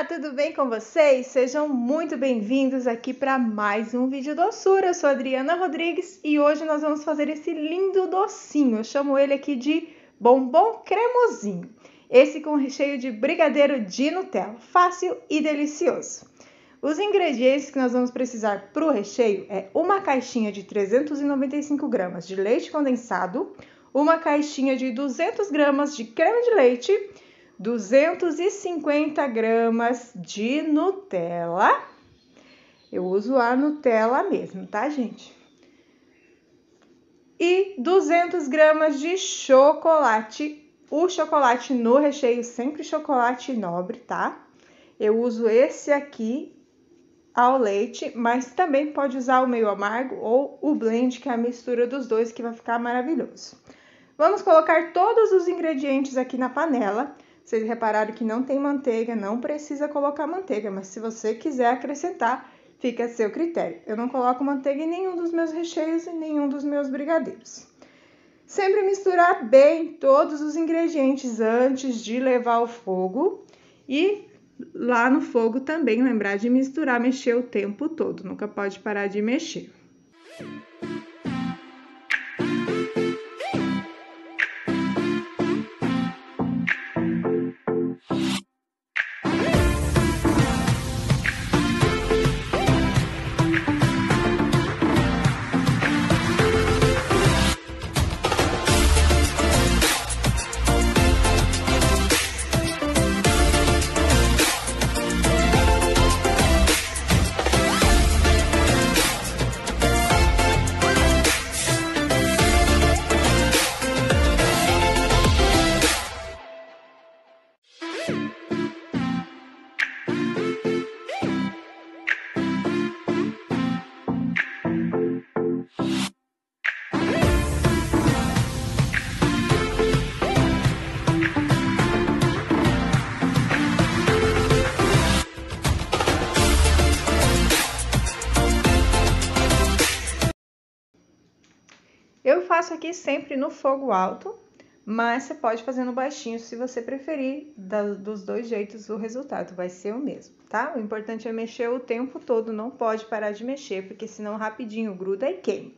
Olá, tudo bem com vocês? Sejam muito bem-vindos aqui para mais um vídeo doçura. Eu sou Adriana Rodrigues e hoje nós vamos fazer esse lindo docinho. Eu chamo ele aqui de bombom cremosinho. Esse com recheio de brigadeiro de Nutella, fácil e delicioso. Os ingredientes que nós vamos precisar para o recheio é uma caixinha de 395 gramas de leite condensado, uma caixinha de 200 gramas de creme de leite 250 gramas de Nutella. Eu uso a Nutella mesmo, tá, gente? E 200 gramas de chocolate. O chocolate no recheio, sempre chocolate nobre, tá? Eu uso esse aqui ao leite, mas também pode usar o meio amargo ou o blend, que é a mistura dos dois, que vai ficar maravilhoso. Vamos colocar todos os ingredientes aqui na panela vocês repararam que não tem manteiga, não precisa colocar manteiga, mas se você quiser acrescentar, fica a seu critério. Eu não coloco manteiga em nenhum dos meus recheios e nenhum dos meus brigadeiros. Sempre misturar bem todos os ingredientes antes de levar ao fogo e lá no fogo também lembrar de misturar, mexer o tempo todo, nunca pode parar de mexer. Eu faço aqui sempre no fogo alto, mas você pode fazer no baixinho se você preferir. dos dois jeitos, o resultado vai ser o mesmo, tá? O importante é mexer o tempo todo, não pode parar de mexer, porque senão rapidinho gruda e queima.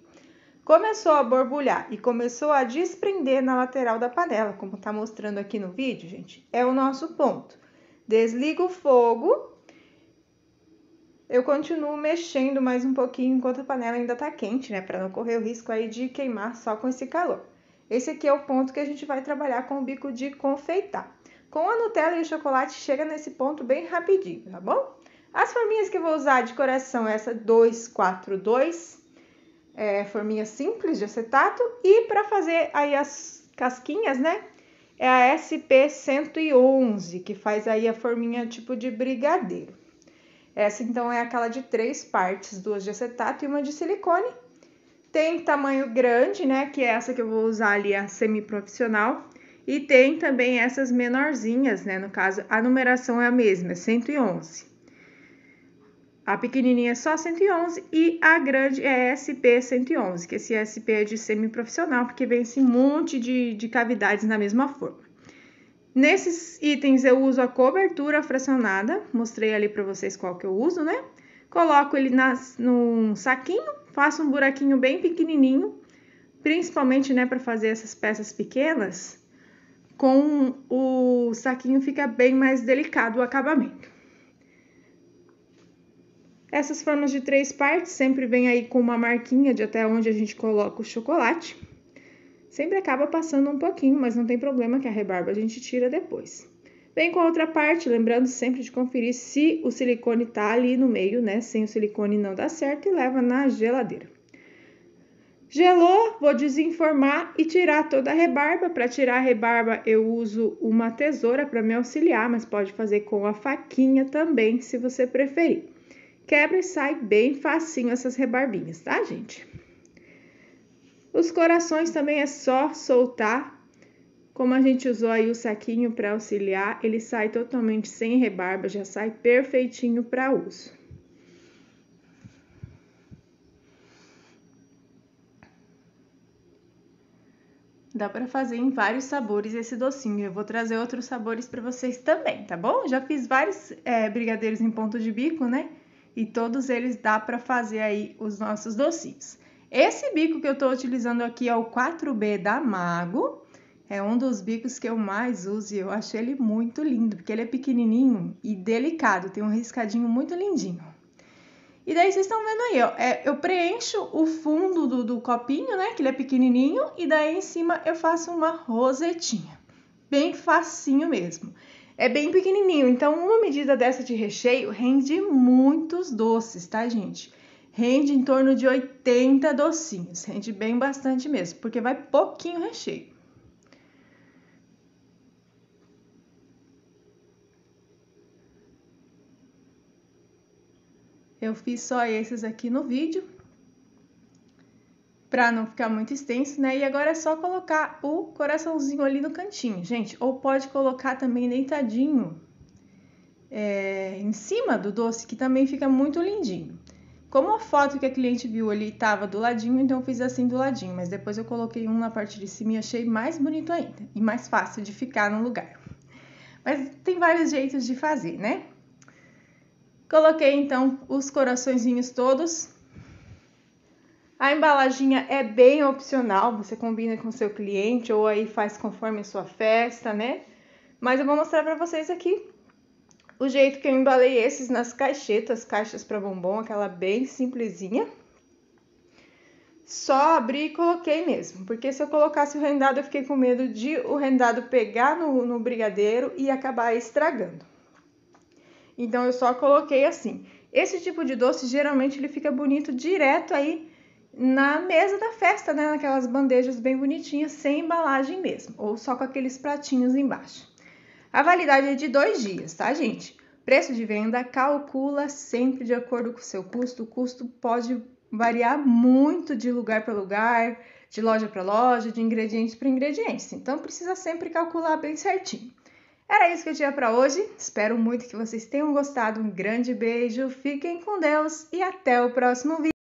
Começou a borbulhar e começou a desprender na lateral da panela, como tá mostrando aqui no vídeo, gente, é o nosso ponto. Desliga o fogo eu continuo mexendo mais um pouquinho enquanto a panela ainda tá quente, né? Para não correr o risco aí de queimar só com esse calor. Esse aqui é o ponto que a gente vai trabalhar com o bico de confeitar. Com a Nutella e o chocolate chega nesse ponto bem rapidinho, tá bom? As forminhas que eu vou usar de coração é essa 242, é, forminha simples de acetato. E para fazer aí as casquinhas, né? É a SP111, que faz aí a forminha tipo de brigadeiro. Essa então é aquela de três partes, duas de acetato e uma de silicone. Tem tamanho grande, né, que é essa que eu vou usar ali a semiprofissional, e tem também essas menorzinhas, né, no caso a numeração é a mesma, é 111. A pequenininha é só 111 e a grande é SP111, que esse SP é de semiprofissional, porque vem esse monte de, de cavidades na mesma forma. Nesses itens eu uso a cobertura fracionada, mostrei ali para vocês qual que eu uso, né? Coloco ele nas, num saquinho, faço um buraquinho bem pequenininho, principalmente, né, para fazer essas peças pequenas, com o saquinho fica bem mais delicado o acabamento. Essas formas de três partes sempre vem aí com uma marquinha de até onde a gente coloca o chocolate. Sempre acaba passando um pouquinho, mas não tem problema que a rebarba a gente tira depois. Vem com a outra parte, lembrando sempre de conferir se o silicone tá ali no meio, né? Sem o silicone não dá certo e leva na geladeira. Gelou, vou desenformar e tirar toda a rebarba. Para tirar a rebarba, eu uso uma tesoura para me auxiliar, mas pode fazer com a faquinha também, se você preferir. Quebra e sai bem facinho essas rebarbinhas, tá, gente? Os corações também é só soltar. Como a gente usou aí o saquinho para auxiliar, ele sai totalmente sem rebarba, já sai perfeitinho para uso. Dá para fazer em vários sabores esse docinho. Eu vou trazer outros sabores para vocês também, tá bom? Já fiz vários é, brigadeiros em ponto de bico, né? E todos eles dá para fazer aí os nossos docinhos. Esse bico que eu estou utilizando aqui é o 4B da Mago. É um dos bicos que eu mais uso e eu acho ele muito lindo, porque ele é pequenininho e delicado, tem um riscadinho muito lindinho. E daí vocês estão vendo aí, ó, é, eu preencho o fundo do, do copinho, né, que ele é pequenininho, e daí em cima eu faço uma rosetinha, bem facinho mesmo. É bem pequenininho, então uma medida dessa de recheio rende muitos doces, tá, gente? rende em torno de 80 docinhos, rende bem bastante mesmo, porque vai pouquinho recheio. Eu fiz só esses aqui no vídeo, para não ficar muito extenso, né? E agora é só colocar o coraçãozinho ali no cantinho, gente. Ou pode colocar também deitadinho é, em cima do doce, que também fica muito lindinho. Como a foto que a cliente viu ali estava do ladinho, então eu fiz assim do ladinho, mas depois eu coloquei um na parte de cima e achei mais bonito ainda e mais fácil de ficar no lugar. Mas tem vários jeitos de fazer, né? Coloquei então os coraçõezinhos todos. A embalagem é bem opcional, você combina com seu cliente ou aí faz conforme a sua festa, né? Mas eu vou mostrar para vocês aqui o jeito que eu embalei esses nas caixetas, caixas para bombom, aquela bem simplesinha. Só abri e coloquei mesmo, porque se eu colocasse o rendado, eu fiquei com medo de o rendado pegar no, no brigadeiro e acabar estragando. Então eu só coloquei assim. Esse tipo de doce geralmente ele fica bonito direto aí na mesa da festa, né? Naquelas bandejas bem bonitinhas, sem embalagem mesmo, ou só com aqueles pratinhos embaixo. A validade é de dois dias, tá, gente? Preço de venda calcula sempre de acordo com o seu custo. O custo pode variar muito de lugar para lugar, de loja para loja, de ingredientes para ingredientes. Então precisa sempre calcular bem certinho. Era isso que eu tinha para hoje. Espero muito que vocês tenham gostado. Um grande beijo, fiquem com Deus e até o próximo vídeo.